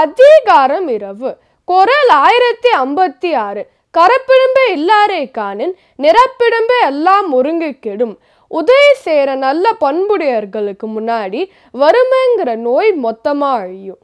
அதிகாரம் இரவு குரல் ஆயிரத்தி ஐம்பத்தி ஆறு கரப்பிடும்பு இல்லாரே காணின் நிறப்பிடும்பு எல்லாம் ஒருங்கு கெடும் உதய சேர நல்ல பண்புடையர்களுக்கு முன்னாடி வறுமைங்கிற நோய் மொத்தமாக அழியும்